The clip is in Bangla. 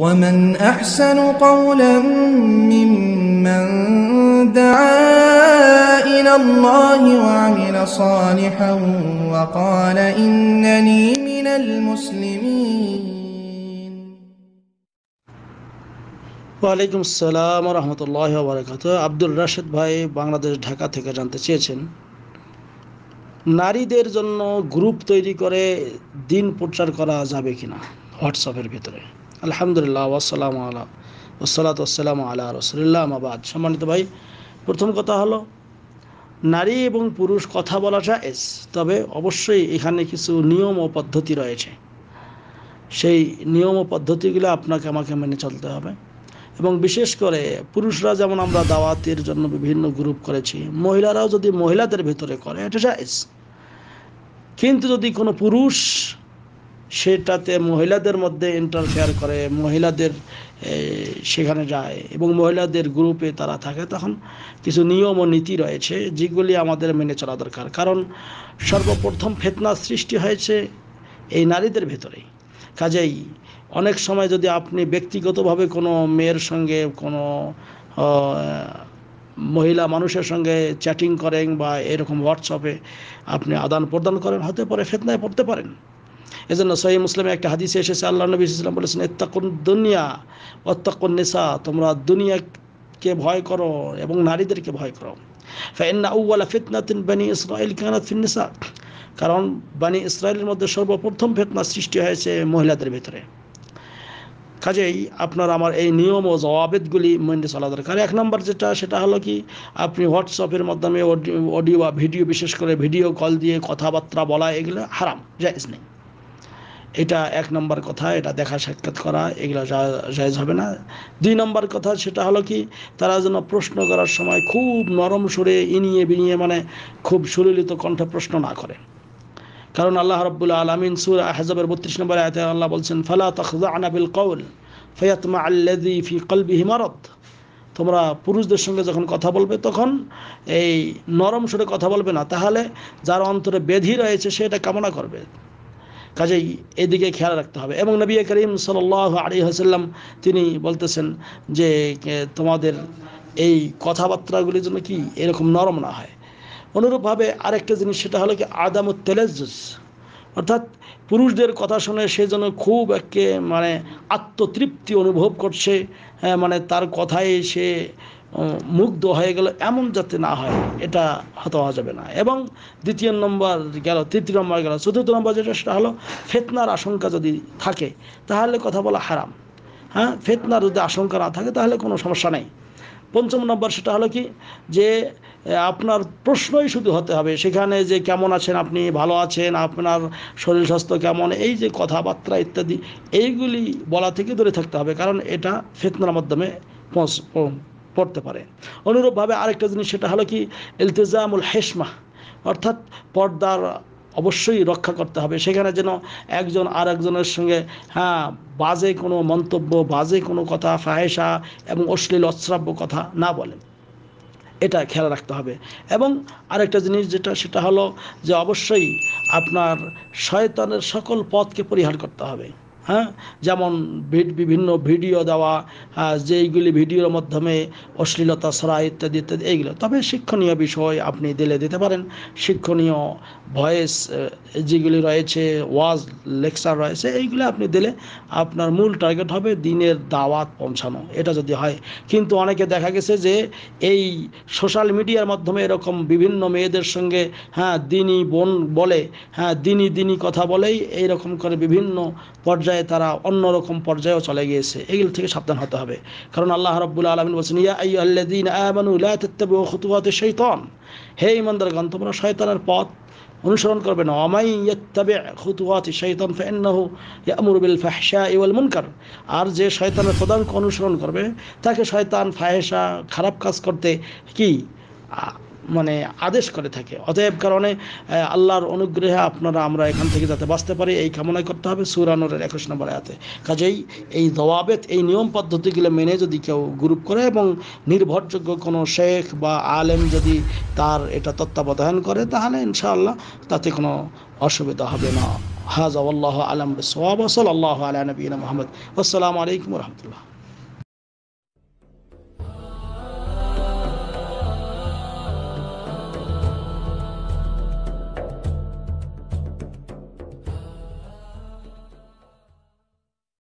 ومن أحسن قولا ممن دعا إلى الله وعمل صالحا وقال إنني من المسلمين ওয়ালাইকুম আসসালাম রহমতুল্লাহ বারকাত আব্দুল রাশেদ ভাই বাংলাদেশ ঢাকা থেকে জানতে চেয়েছেন নারীদের জন্য গ্রুপ তৈরি করে দিন প্রচার করা যাবে কিনা হোয়াটসঅ্যাপের ভিতরে আলহামদুলিল্লাহ ওয়াসালাম আল্লাহ ওসালাত ওসালাম আল্লাহ রসুলিল্লাহ আবাদ সম্মানিত ভাই প্রথম কথা হলো নারী এবং পুরুষ কথা বলা জায়েজ তবে অবশ্যই এখানে কিছু নিয়ম ও পদ্ধতি রয়েছে সেই নিয়ম ও পদ্ধতিগুলো আপনাকে আমাকে মেনে চলতে হবে এবং বিশেষ করে পুরুষরা যেমন আমরা দাওয়াতের জন্য বিভিন্ন গ্রুপ করেছি মহিলারাও যদি মহিলাদের ভেতরে করে এটা যায় কিন্তু যদি কোনো পুরুষ সেটাতে মহিলাদের মধ্যে ইন্টারফেয়ার করে মহিলাদের সেখানে যায় এবং মহিলাদের গ্রুপে তারা থাকে তখন কিছু নিয়ম ও নীতি রয়েছে যেগুলি আমাদের মেনে চলা দরকার কারণ সর্বপ্রথম ফেতনা সৃষ্টি হয়েছে এই নারীদের ভেতরে কাজেই অনেক সময় যদি আপনি ব্যক্তিগতভাবে কোনো মেয়ের সঙ্গে কোনো মহিলা মানুষের সঙ্গে চ্যাটিং করেন বা এরকম হোয়াটসঅ্যাপে আপনি আদান প্রদান করেন হতে পারে ফেতনায় পড়তে পারেন এজন্য সহি মুসলিমে একটা হাদিসে এসেছে আল্লাহ নবী ইসলাম বলেছেন এত্তাকুন দুনিয়া অত্তাকুন নেশা তোমরা দুনিয়াকে ভয় করো এবং নারীদেরকে ভয় করো ফাইন্না উওয়ালা ফিতনাতিন বানি ইসরায়েল কানাত ফিন নিসা কারণ বানি ইসরায়েলের মধ্যে সর্বপ্রথম ফেতনা সৃষ্টি হয়েছে মহিলাদের ভিতরে কাজেই আপনার আমার এই নিয়ম ও জবাবেদগুলি মেনে চলা দরকার এক নম্বর যেটা সেটা হলো কি আপনি হোয়াটসঅ্যাপের মাধ্যমে অডিও বা ভিডিও বিশেষ করে ভিডিও কল দিয়ে কথাবার্তা বলা এগুলো হারাম জায়জ নেই এটা এক নম্বর কথা এটা দেখা সাক্ষাৎ করা এগুলো জায়জ হবে না দুই নম্বর কথা সেটা হলো কি তারা যেন প্রশ্ন করার সময় খুব নরম সুরে ইনিয়ে বিনিয়ে মানে খুব সুলিলিত কণ্ঠে প্রশ্ন না করে কারণ আল্লাহ রব্বুল আলমিন সুর আহজাবের বত্রিশ নম্বর আয়তে আল্লাহ বলছেন ফালা তখজা আনাবিল কৌল ফয়াতমা আল্লাদি ফি কলবি হিমারত তোমরা পুরুষদের সঙ্গে যখন কথা বলবে তখন এই নরম সুরে কথা বলবে না তাহলে যার অন্তরে বেধি রয়েছে সেটা কামনা করবে কাজেই এদিকে খেয়াল রাখতে হবে এবং নবী করিম সাল আলী হাসাল্লাম তিনি বলতেছেন যে তোমাদের এই কথাবার্তাগুলির জন্য কি এরকম নরম না হয় অনুরূপভাবে আরেকটা জিনিস সেটা হলো কি আদামুত তেলেজুস অর্থাৎ পুরুষদের কথা শুনে সে যেন খুব একে মানে আত্মতৃপ্তি অনুভব করছে হ্যাঁ, মানে তার কথায় সে মুগ্ধ হয়ে গেল এমন যাতে না হয় এটা হত হওয়া যাবে না এবং দ্বিতীয় নম্বর গেল তৃতীয় নম্বর গেল চতুর্থ নম্বর যেটা সেটা হলো ফেতনার আশঙ্কা যদি থাকে তাহলে কথা বলা হারাম হ্যাঁ ফেতনার যদি আশঙ্কা না থাকে তাহলে কোনো সমস্যা নেই পঞ্চম নম্বর সেটা হলো কি যে আপনার প্রশ্নই শুধু হতে হবে সেখানে যে কেমন আছেন আপনি ভালো আছেন আপনার শরীর স্বাস্থ্য কেমন এই যে কথাবার্তা ইত্যাদি এইগুলি বলা থেকে দূরে থাকতে হবে কারণ এটা ফেতনার মাধ্যমে পড়তে পারে অনুরূপভাবে আরেকটা জিনিস সেটা হলো কি ইলতেজামুল হেসমা অর্থাৎ পর্দার অবশ্যই রক্ষা করতে হবে সেখানে যেন একজন আর একজনের সঙ্গে হ্যাঁ বাজে কোনো মন্তব্য বাজে কোনো কথা ফাহেসা এবং অশ্লীল অশ্রাব্য কথা না বলেন এটা খেয়াল রাখতে হবে এবং আরেকটা জিনিস যেটা সেটা হলো যে অবশ্যই আপনার শয়তানের সকল পথকে পরিহার করতে হবে হ্যাঁ যেমন বিভিন্ন ভিডিও দেওয়া যেইগুলি ভিডিওর মাধ্যমে অশ্লীলতা সরা ইত্যাদি ইত্যাদি এইগুলো তবে শিক্ষণীয় বিষয় আপনি দিলে দিতে পারেন শিক্ষণীয় ভয়েস যেগুলি রয়েছে ওয়াজ লেকচার রয়েছে এইগুলো আপনি দিলে আপনার মূল টার্গেট হবে দিনের দাওয়াত পৌঁছানো এটা যদি হয় কিন্তু অনেকে দেখা গেছে যে এই সোশ্যাল মিডিয়ার মাধ্যমে এরকম বিভিন্ন মেয়েদের সঙ্গে হ্যাঁ দিনই বোন বলে হ্যাঁ দিনই দিনই কথা বলেই এইরকম করে বিভিন্ন পর্যায়ে পর্যায়ে তারা অন্যরকম পর্যায়েও চলে গিয়েছে এগুলো থেকে সাবধান হতে হবে কারণ আল্লাহ রব্বুল আলমিন বলছেন ইয়া আইয়াল্লাদিন আমানুল্লাহ তেত্তাবু খুতুয়াতে শৈতন হে ইমানদারগণ তোমরা শয়তানের পথ অনুসরণ করবে না অমাই ইয়াত্তাবে খুতুয়াতি শৈতন ফেন্নাহু ইয়ামুর বিল ফাহশা ইওয়াল মুনকার আর যে শয়তানের পদাঙ্ক অনুসরণ করবে তাকে শয়তান ফাহেসা খারাপ কাজ করতে কি মানে আদেশ করে থাকে অতএব কারণে আল্লাহর অনুগ্রহে আপনারা আমরা এখান থেকে যাতে বাঁচতে পারি এই কামনাই করতে হবে সুরানোরের একুশ নম্বর আয়াতে কাজেই এই দওয়াবেত এই নিয়ম পদ্ধতিগুলো মেনে যদি কেউ গ্রুপ করে এবং নির্ভরযোগ্য কোনো শেখ বা আলেম যদি তার এটা তত্ত্বাবধান করে তাহলে ইনশাআল্লাহ তাতে কোনো অসুবিধা হবে না হাজ আল্লাহ আলম সোয়াব সাল আল্লাহ আলা নবীন মোহাম্মদ আসসালামু আলাইকুম রহমতুল্লাহ